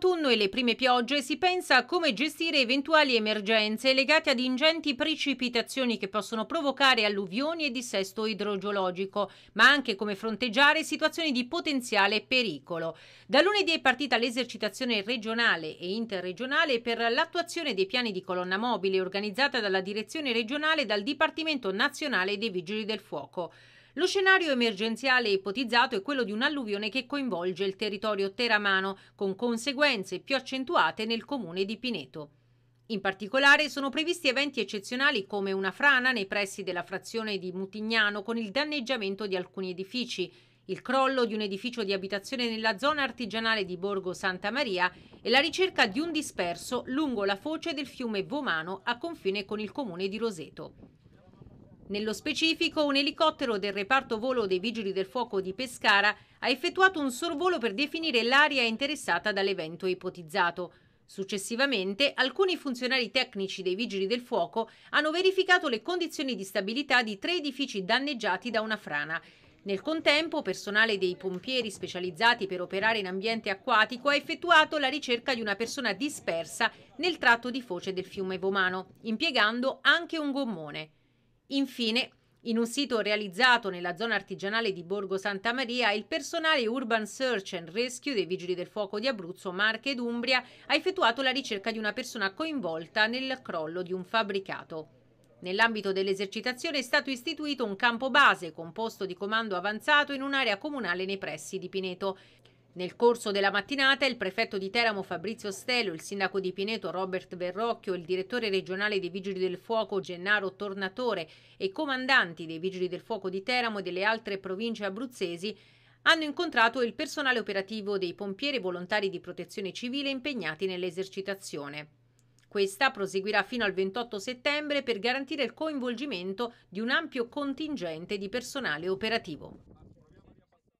l'autunno e le prime piogge si pensa a come gestire eventuali emergenze legate ad ingenti precipitazioni che possono provocare alluvioni e dissesto idrogeologico, ma anche come fronteggiare situazioni di potenziale pericolo. Da lunedì è partita l'esercitazione regionale e interregionale per l'attuazione dei piani di colonna mobile organizzata dalla Direzione regionale e dal Dipartimento nazionale dei Vigili del Fuoco. Lo scenario emergenziale ipotizzato è quello di un'alluvione che coinvolge il territorio teramano, con conseguenze più accentuate nel comune di Pineto. In particolare sono previsti eventi eccezionali come una frana nei pressi della frazione di Mutignano con il danneggiamento di alcuni edifici, il crollo di un edificio di abitazione nella zona artigianale di Borgo Santa Maria e la ricerca di un disperso lungo la foce del fiume Vomano a confine con il comune di Roseto. Nello specifico, un elicottero del reparto volo dei Vigili del Fuoco di Pescara ha effettuato un sorvolo per definire l'area interessata dall'evento ipotizzato. Successivamente, alcuni funzionari tecnici dei Vigili del Fuoco hanno verificato le condizioni di stabilità di tre edifici danneggiati da una frana. Nel contempo, personale dei pompieri specializzati per operare in ambiente acquatico ha effettuato la ricerca di una persona dispersa nel tratto di foce del fiume Vomano, impiegando anche un gommone. Infine, in un sito realizzato nella zona artigianale di Borgo Santa Maria, il personale Urban Search and Rescue dei Vigili del Fuoco di Abruzzo, Marche ed Umbria ha effettuato la ricerca di una persona coinvolta nel crollo di un fabbricato. Nell'ambito dell'esercitazione è stato istituito un campo base composto di comando avanzato in un'area comunale nei pressi di Pineto. Nel corso della mattinata il prefetto di Teramo Fabrizio Stelo, il sindaco di Pineto Robert Verrocchio, il direttore regionale dei Vigili del Fuoco Gennaro Tornatore e comandanti dei Vigili del Fuoco di Teramo e delle altre province abruzzesi hanno incontrato il personale operativo dei pompieri volontari di protezione civile impegnati nell'esercitazione. Questa proseguirà fino al 28 settembre per garantire il coinvolgimento di un ampio contingente di personale operativo.